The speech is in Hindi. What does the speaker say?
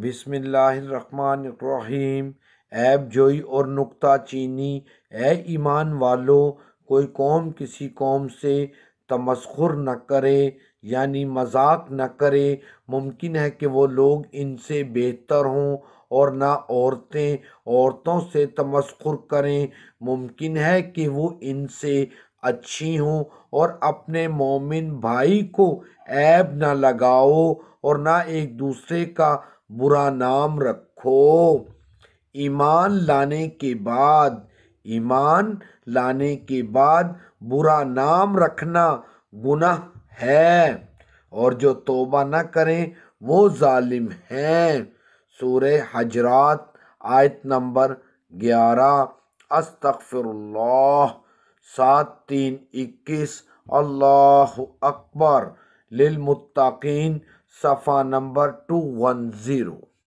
बिसमीम ऐब जोई और नुकता चीनी ए ईमान वालों कोई कौम किसी कौम से तमस्खुर न करे यानी मजाक न करे मुमकिन है कि वो लोग इनसे बेहतर हों और ना औरतें औरतों से तमस्खुर करें मुमकिन है कि वो इनसे अच्छी हों और अपने मोमिन भाई को ऐब ना लगाओ और ना एक दूसरे का बुरा नाम रखो ईमान लाने के बाद ईमान लाने के बाद बुरा नाम रखना गुनाह है और जो तोबा न करें वो जालिम हैं सूरह हजरात आयत नंबर ग्यारह अस्तफ़िरुल्लाह सात तीन इक्कीस अल्लाह अकबर लिलमुत्ताकीन Safa number 210.